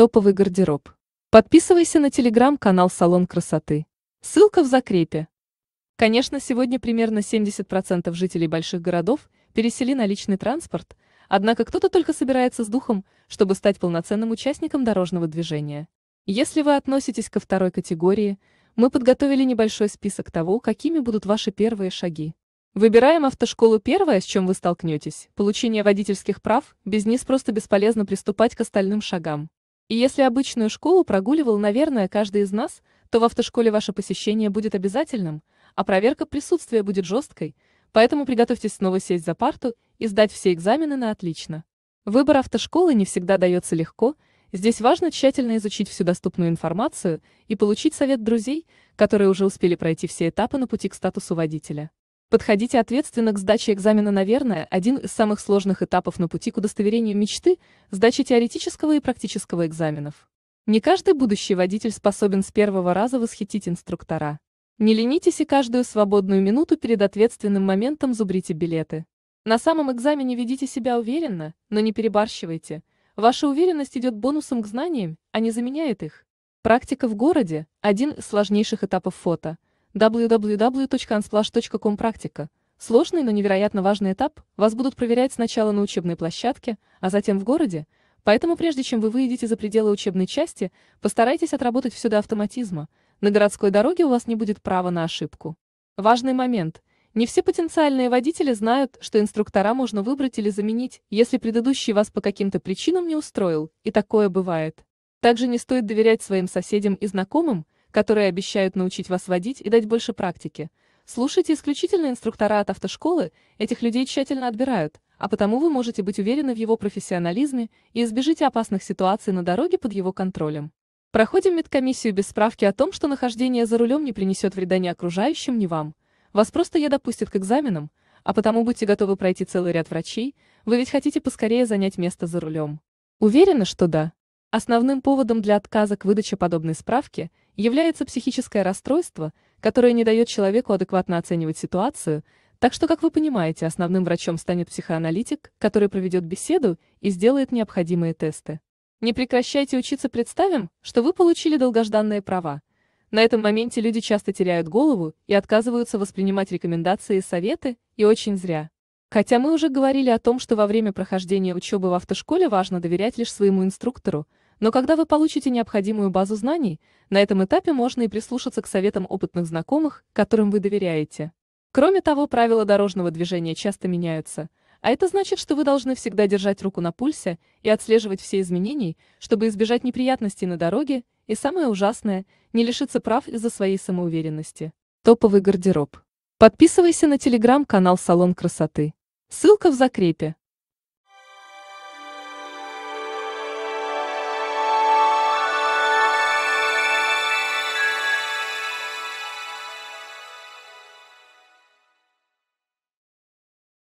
Топовый гардероб. Подписывайся на телеграм-канал «Салон красоты». Ссылка в закрепе. Конечно, сегодня примерно 70% жителей больших городов пересели на личный транспорт, однако кто-то только собирается с духом, чтобы стать полноценным участником дорожного движения. Если вы относитесь ко второй категории, мы подготовили небольшой список того, какими будут ваши первые шаги. Выбираем автошколу первое, с чем вы столкнетесь. Получение водительских прав, без низ просто бесполезно приступать к остальным шагам. И если обычную школу прогуливал, наверное, каждый из нас, то в автошколе ваше посещение будет обязательным, а проверка присутствия будет жесткой, поэтому приготовьтесь снова сесть за парту и сдать все экзамены на отлично. Выбор автошколы не всегда дается легко, здесь важно тщательно изучить всю доступную информацию и получить совет друзей, которые уже успели пройти все этапы на пути к статусу водителя. Подходите ответственно к сдаче экзамена, наверное, один из самых сложных этапов на пути к удостоверению мечты – сдача теоретического и практического экзаменов. Не каждый будущий водитель способен с первого раза восхитить инструктора. Не ленитесь и каждую свободную минуту перед ответственным моментом зубрите билеты. На самом экзамене ведите себя уверенно, но не перебарщивайте. Ваша уверенность идет бонусом к знаниям, а не заменяет их. Практика в городе – один из сложнейших этапов фото – www.unsplash.com практика. Сложный, но невероятно важный этап вас будут проверять сначала на учебной площадке, а затем в городе, поэтому прежде чем вы выйдете за пределы учебной части, постарайтесь отработать все до автоматизма. На городской дороге у вас не будет права на ошибку. Важный момент. Не все потенциальные водители знают, что инструктора можно выбрать или заменить, если предыдущий вас по каким-то причинам не устроил, и такое бывает. Также не стоит доверять своим соседям и знакомым, которые обещают научить вас водить и дать больше практики. Слушайте исключительно инструктора от автошколы, этих людей тщательно отбирают, а потому вы можете быть уверены в его профессионализме и избежите опасных ситуаций на дороге под его контролем. Проходим медкомиссию без справки о том, что нахождение за рулем не принесет вреда ни окружающим, ни вам. Вас просто я допустят к экзаменам, а потому будьте готовы пройти целый ряд врачей, вы ведь хотите поскорее занять место за рулем. Уверена, что да. Основным поводом для отказа к выдаче подобной справки является психическое расстройство, которое не дает человеку адекватно оценивать ситуацию, так что, как вы понимаете, основным врачом станет психоаналитик, который проведет беседу и сделает необходимые тесты. Не прекращайте учиться, представим, что вы получили долгожданные права. На этом моменте люди часто теряют голову и отказываются воспринимать рекомендации и советы, и очень зря. Хотя мы уже говорили о том, что во время прохождения учебы в автошколе важно доверять лишь своему инструктору, но когда вы получите необходимую базу знаний, на этом этапе можно и прислушаться к советам опытных знакомых, которым вы доверяете. Кроме того, правила дорожного движения часто меняются, а это значит, что вы должны всегда держать руку на пульсе и отслеживать все изменения, чтобы избежать неприятностей на дороге и, самое ужасное, не лишиться прав из-за своей самоуверенности. Топовый гардероб. Подписывайся на телеграм-канал «Салон красоты». Ссылка в закрепе.